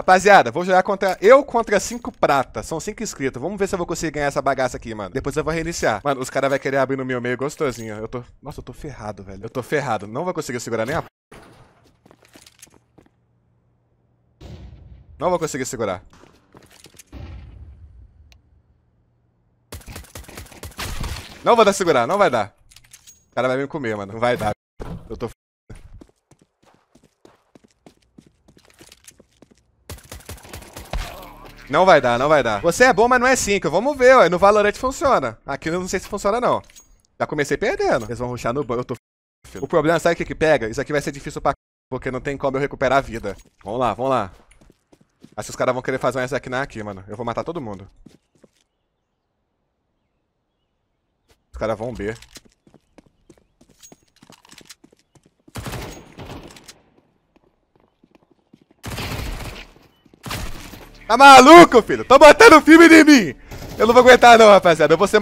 Rapaziada, vou jogar contra eu contra 5 pratas, São 5 inscritos. Vamos ver se eu vou conseguir ganhar essa bagaça aqui, mano. Depois eu vou reiniciar. Mano, os caras vão querer abrir no meu meio gostosinho. Eu tô... Nossa, eu tô ferrado, velho. Eu tô ferrado. Não vou conseguir segurar nem a... Não vou conseguir segurar. Não vou dar segurar, não vai dar. O cara vai me comer, mano. Não vai dar. Não vai dar, não vai dar. Você é bom, mas não é 5. Vamos ver, ué. No Valorant funciona. Aqui eu não sei se funciona, não. Já comecei perdendo. Eles vão ruxar no banco. Eu tô O problema, sabe o que que pega? Isso aqui vai ser difícil pra porque não tem como eu recuperar a vida. Vamos lá, vamos lá. Acho que os caras vão querer fazer um Ezekna é aqui, mano. Eu vou matar todo mundo. Os caras vão B. Tá maluco, filho? Tô botando filme em mim! Eu não vou aguentar não, rapaziada. Eu vou ser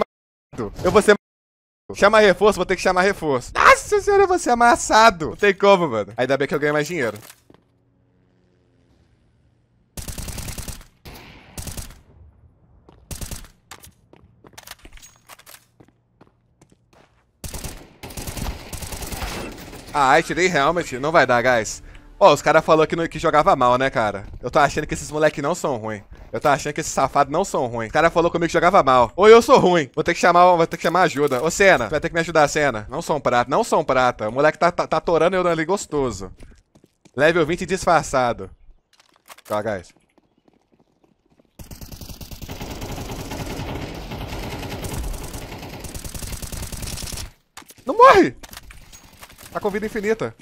maluco. Eu vou ser maluco. Chamar reforço, vou ter que chamar reforço. Nossa senhora, eu vou ser amassado. Não tem como, mano. Ainda bem que eu ganho mais dinheiro. Ah, tirei helmet. Não vai dar, guys. Ó, oh, os caras falaram que, que jogava mal, né, cara? Eu tô achando que esses moleque não são ruins. Eu tô achando que esses safados não são ruins. O cara falou comigo que jogava mal. Ou eu sou ruim. Vou ter que chamar, vou ter que chamar ajuda. Ô, Senna, vai ter que me ajudar, Senna. Não são prata, não são prata. O moleque tá, tá, tá torando eu ali gostoso. Level 20 disfarçado. Tá, guys. Não morre! Tá com vida infinita.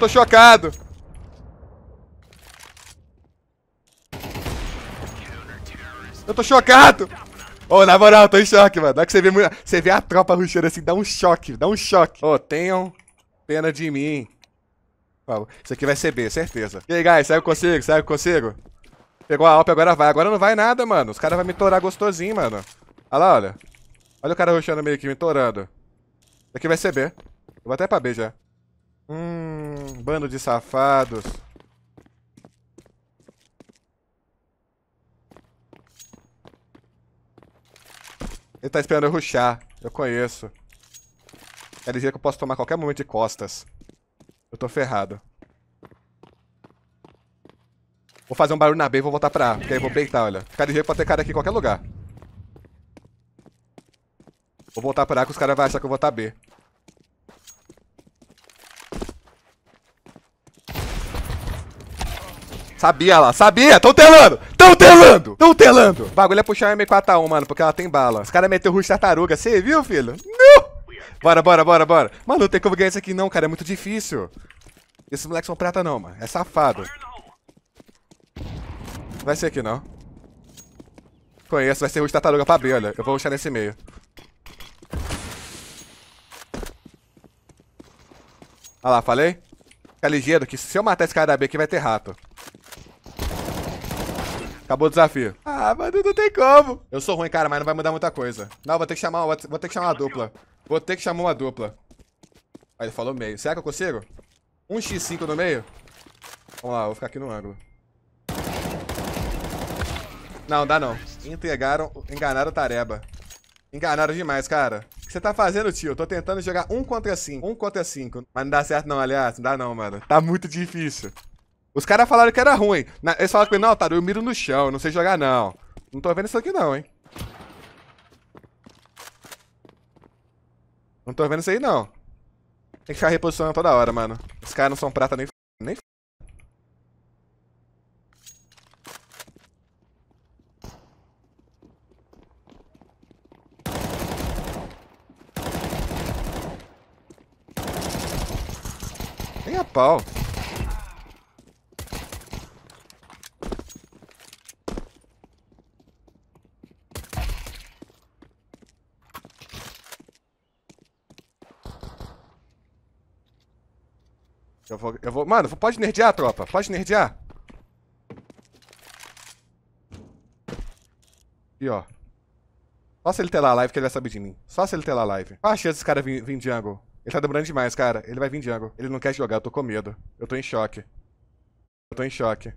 tô chocado. Eu tô chocado. Ô, oh, na moral, tô em choque, mano. Na hora que você vê, você vê a tropa ruxando assim, dá um choque, dá um choque. Ô, oh, tenham pena de mim. Isso aqui vai ser B, certeza. E aí, guys, será que eu consigo? Será que eu consigo? Pegou a AWP, agora vai. Agora não vai nada, mano. Os caras vão me torar gostosinho, mano. Olha lá, olha. Olha o cara rushando meio que me torando. Isso aqui vai ser B. Eu vou até pra B já. Hum, bando de safados. Ele tá esperando eu ruxar. Eu conheço. Quer é dizer que eu posso tomar qualquer momento de costas. Eu tô ferrado. Vou fazer um barulho na B e vou voltar pra A. Porque aí eu vou beitar, olha. Quer dizer que pode ter cara aqui em qualquer lugar. Vou voltar pra A que os caras vão achar que eu vou estar tá B. Sabia lá, sabia! Tão telando! Tão telando! Tão telando! O bagulho é puxar uma M4A1, mano, porque ela tem bala. Os caras meteu o rush tartaruga, você viu, filho? Não! Bora, bora, bora, bora. Mano, não tem como ganhar isso aqui não, cara, é muito difícil. Esses moleques são prata não, mano. É safado. Não vai ser aqui, não. Conheço, vai ser rush tartaruga pra B, olha. Eu vou rushar nesse meio. Olha lá, falei? Fica ligeiro que se eu matar esse cara da B aqui vai ter rato. Acabou o desafio. Ah, mas não tem como. Eu sou ruim, cara, mas não vai mudar muita coisa. Não, vou ter que chamar, vou ter que chamar uma dupla. Vou ter que chamar uma dupla. Aí ele falou meio. Será que eu consigo? Um x5 no meio? Vamos lá, vou ficar aqui no ângulo. Não, dá não. Entregaram, enganaram o Tareba. Enganaram demais, cara. O que você tá fazendo, tio? Eu tô tentando jogar um contra cinco. Um contra cinco. Mas não dá certo não, aliás. Não dá não, mano. Tá muito difícil. Os caras falaram que era ruim. Na, eles falaram comigo, não, Taru, eu miro no chão, eu não sei jogar não. Não tô vendo isso aqui não, hein. Não tô vendo isso aí não. Tem que ficar reposicionando toda hora, mano. Os caras não são prata nem f... nem f... Nem a pau. vou, eu vou... Mano, pode nerdear, tropa. Pode nerdear. E, ó. Só se ele ter lá live que ele vai saber de mim. Só se ele ter lá live. Qual a chance desse cara vir, vir jungle? Ele tá demorando demais, cara. Ele vai vir jungle. Ele não quer jogar, eu tô com medo. Eu tô em choque. Eu tô em choque.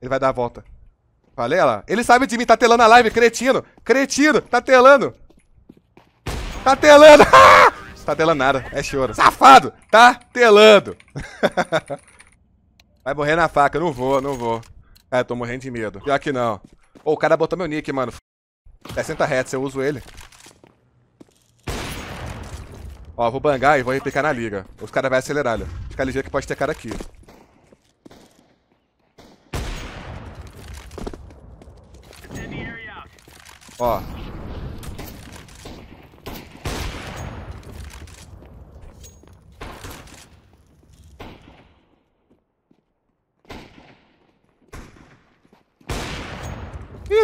Ele vai dar a volta. Falei, olha lá. Ele sabe de mim, tá telando a live, cretino. Cretino, tá telando. Tá telando. Ah! Tá telando nada, é choro. Safado! Tá telando! Vai morrer na faca, não vou, não vou. É, tô morrendo de medo. Pior que não. Ô, oh, o cara botou meu nick, mano. 60 Hz, eu uso ele. Ó, vou bangar e vou replicar na liga. Os caras vão acelerar, né? olha. Fica ligeiro que pode ter cara aqui. Ó,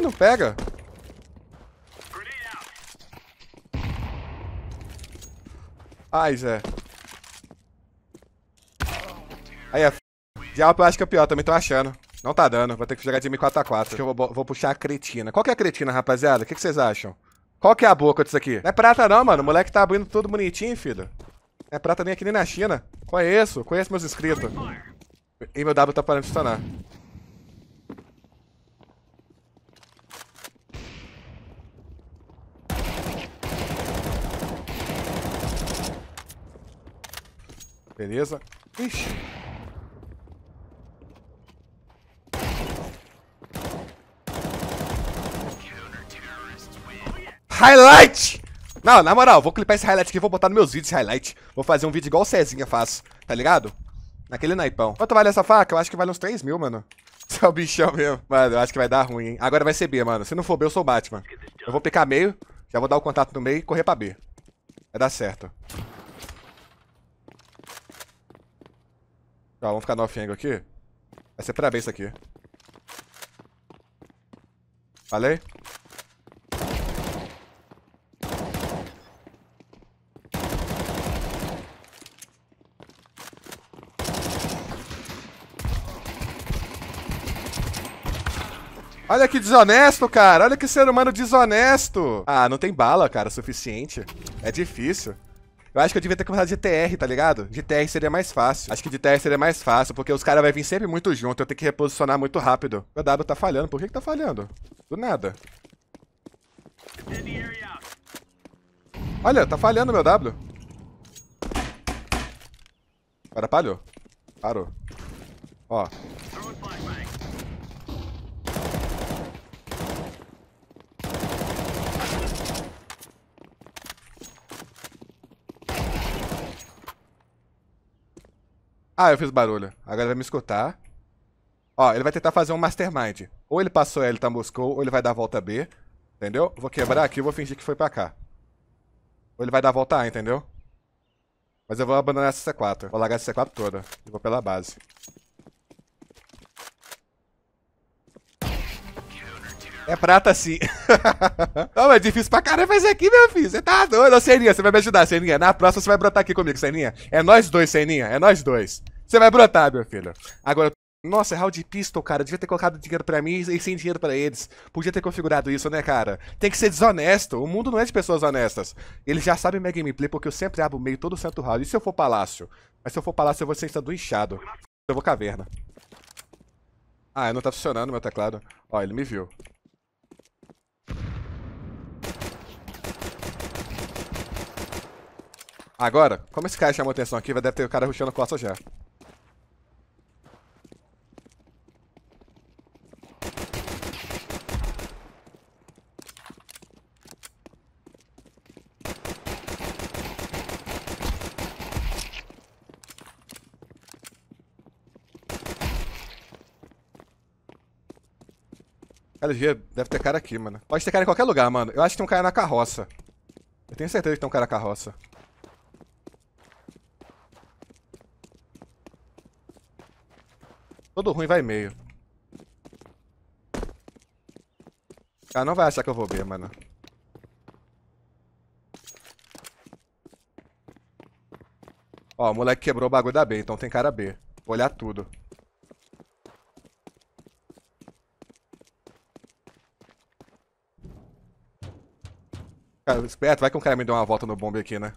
Não pega. Ai, Zé. Aí, é. Diabo eu acho que é pior, também tô achando. Não tá dando, vou ter que jogar de M4A4. Acho que eu vou, vou, puxar a cretina. Qual que é a cretina, rapaziada? O que, que vocês acham? Qual que é a boca disso aqui? Não é prata não, mano. O moleque tá abrindo tudo bonitinho, filho. Não é prata nem aqui nem na China. Conheço, conheço meus inscritos. E meu W tá parando de funcionar. Beleza? Ixi. Highlight! Não, na moral, vou clipar esse highlight aqui, vou botar nos meus vídeos highlight. Vou fazer um vídeo igual o Cezinha faz, tá ligado? Naquele naipão. Quanto vale essa faca? Eu acho que vale uns 3 mil, mano. Você é o bichão mesmo. Mano, eu acho que vai dar ruim, hein? Agora vai ser B, mano. Se não for B, eu sou o Batman. Eu vou picar meio, já vou dar o contato no meio e correr pra B. Vai dar certo. Tá, vamos ficar no off aqui. Vai ser pra bem isso aqui. Falei? Olha que desonesto, cara. Olha que ser humano desonesto. Ah, não tem bala, cara, suficiente. É difícil. Eu acho que eu devia ter começado de TR, tá ligado? De TR seria mais fácil. Acho que de TR seria mais fácil, porque os caras vão vir sempre muito junto. Eu tenho que reposicionar muito rápido. Meu W tá falhando. Por que que tá falhando? Do nada. Olha, tá falhando meu W. Agora palhou. Parou. Ó. Ah, eu fiz barulho. Agora ele vai me escutar. Ó, ele vai tentar fazer um mastermind. Ou ele passou L, tá Moscou, ou ele vai dar a volta B. Entendeu? Vou quebrar aqui, vou fingir que foi pra cá. Ou ele vai dar a volta A, entendeu? Mas eu vou abandonar essa C4. Vou largar essa C4 toda. E vou pela base. É prata sim. não, é difícil pra caramba fazer aqui, meu filho. Você tá doido. Ô, Seninha, você vai me ajudar, Seninha. Na próxima você vai brotar aqui comigo, Seninha. É nós dois, Seninha. É nós dois. Você vai brotar, meu filho. Agora, nossa, é round pistol, cara. Devia ter colocado dinheiro pra mim e sem dinheiro pra eles. Podia ter configurado isso, né, cara? Tem que ser desonesto. O mundo não é de pessoas honestas. Eles já sabem minha gameplay porque eu sempre abro meio todo santo round. E se eu for palácio? Mas se eu for palácio, eu vou ser ensanduichado. Eu vou caverna. Ah, não tá funcionando meu teclado. Ó, ele me viu. Agora, como esse cara chamou atenção aqui, vai deve ter o cara rushando a costa já. LG, deve ter cara aqui, mano. Pode ter cara em qualquer lugar, mano. Eu acho que tem um cara na carroça. Eu tenho certeza que tem um cara na carroça. Todo ruim vai meio. O ah, cara não vai achar que eu vou ver, mano. Ó, o moleque quebrou o bagulho da B, então tem cara B. Vou olhar tudo. Cara, esperto, vai que um cara me deu uma volta no bombe aqui, né?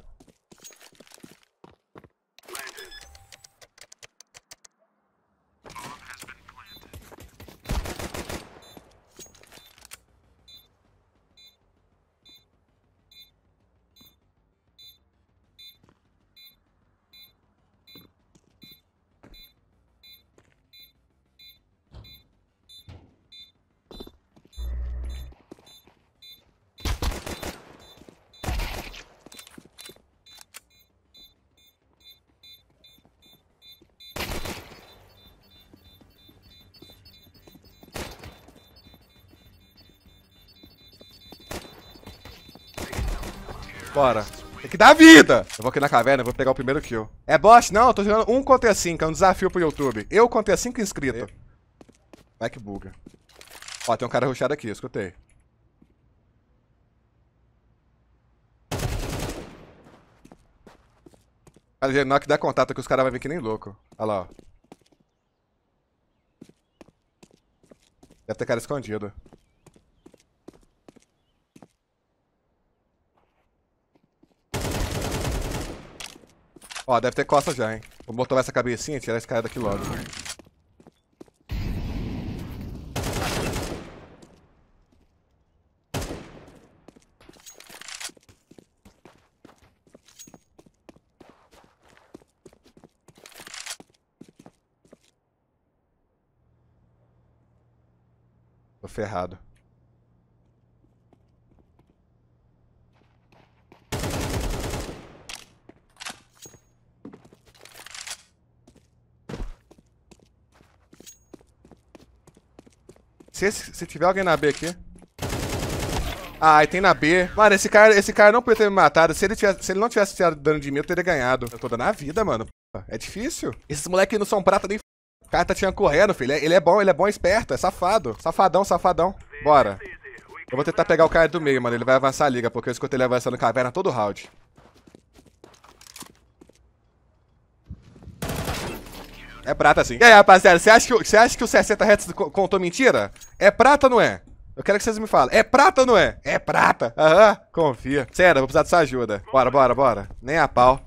Bora. Tem que dar vida! Eu vou aqui na caverna, vou pegar o primeiro kill. É boss? Não, eu tô jogando 1 contra 5, é um desafio pro YouTube. Eu contra 5 inscritos. Vai que buga. Ó, tem um cara rushado aqui, escutei. Cara, na hora que dá contato que os caras vão vir que nem louco. Olha lá, ó. Deve ter cara escondido. Ó, deve ter costa já, hein. Vou botar essa cabecinha e tirar esse cara daqui logo. Tô ferrado. Se, esse, se tiver alguém na B aqui... Ah, e tem na B. Mano, esse cara, esse cara não podia ter me matado. Se ele, tivesse, se ele não tivesse tirado dano de mim, eu teria ganhado. Eu tô dando a vida, mano. É difícil. Esses moleques não são prata nem f... O cara tá tirando correndo, filho. Ele é bom, ele é bom esperto. É safado. Safadão, safadão. Bora. Eu vou tentar pegar o cara do meio, mano. Ele vai avançar a liga, porque eu escutei ele avançando caverna todo round. É prata sim. E aí, rapaziada, você acha, que, você acha que o 60 Hz contou mentira? É prata ou não é? Eu quero que vocês me falem. É prata ou não é? É prata. Aham, confia. Sério, vou precisar de sua ajuda. Bora, bora, bora. Nem a pau.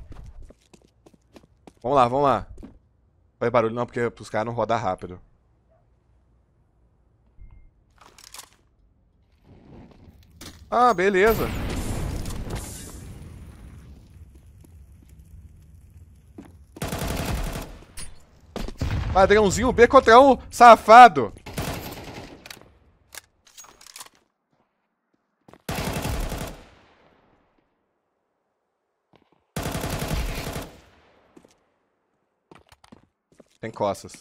Vamos lá, vamos lá. Faz barulho não, porque os caras não rodar rápido. Ah, beleza. Padrãozinho B contra um safado. Tem costas.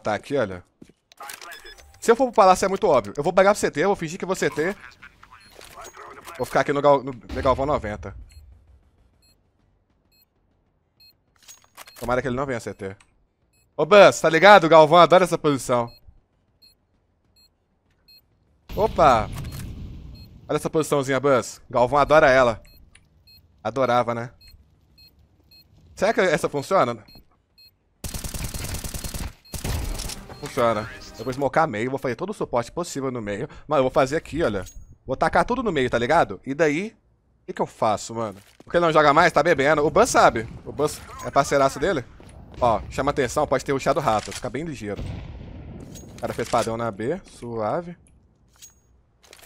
plantar aqui, olha. Se eu for pro palácio é muito óbvio. Eu vou pegar pro CT, eu vou fingir que o CT. Vou ficar aqui no, gal, no, no Galvão 90. Tomara que ele não venha CT. Ô, Buzz tá ligado? O Galvão adora essa posição. Opa! Olha essa posiçãozinha, Buzz. Galvão adora ela. Adorava, né? Será que essa funciona? funciona. Eu vou smocar meio, vou fazer todo o suporte possível no meio. Mano, eu vou fazer aqui, olha. Vou tacar tudo no meio, tá ligado? E daí, o que, que eu faço, mano? Porque ele não joga mais, tá bebendo. O Buzz sabe. O Buzz é parceiraço dele. Ó, chama atenção, pode ter ruxado o rato. Fica bem ligeiro. O cara fez padrão na B, suave.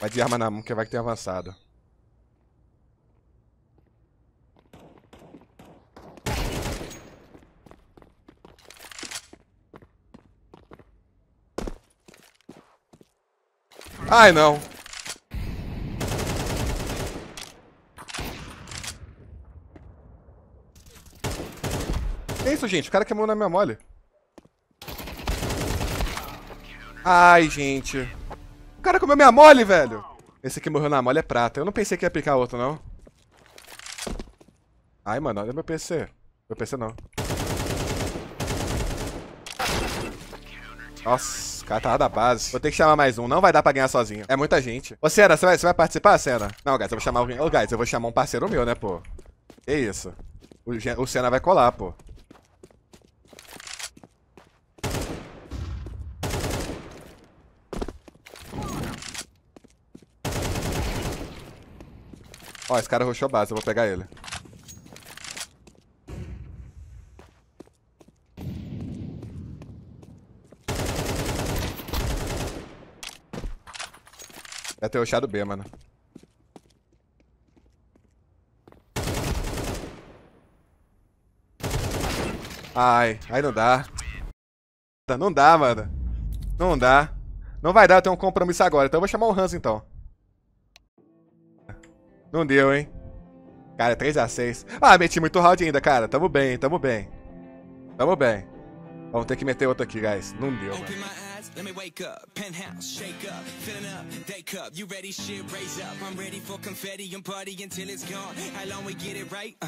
Vai de arma na mão que vai que tem avançado. Ai, não. Que isso, gente? O cara queimou na minha mole. Ai, gente. O cara comeu minha mole, velho. Esse que morreu na mole é prata. Eu não pensei que ia picar outro, não. Ai, mano, olha meu PC. Meu PC não. Nossa cara tava da base. Vou ter que chamar mais um. Não vai dar pra ganhar sozinho. É muita gente. Ô, Senna, você vai, você vai participar, Senna? Não, guys, eu vou chamar alguém. Ô, guys, eu vou chamar um parceiro meu, né, pô? Que isso. O, o Senna vai colar, pô. Ó, esse cara roxou base, eu vou pegar ele. ter rushado B, mano. Ai, ai não dá. Não dá, mano. Não dá. Não vai dar, eu tenho um compromisso agora. Então eu vou chamar o Hans, então. Não deu, hein? Cara, 3x6. Ah, meti muito round ainda, cara. Tamo bem, tamo bem. Tamo bem. Vamos ter que meter outro aqui, guys. Não deu, mano. Let me wake up, penthouse, shake up, filling up, day cup. You ready? Shit, raise up. I'm ready for confetti. I'm until till it's gone. How long we get it right? Uh,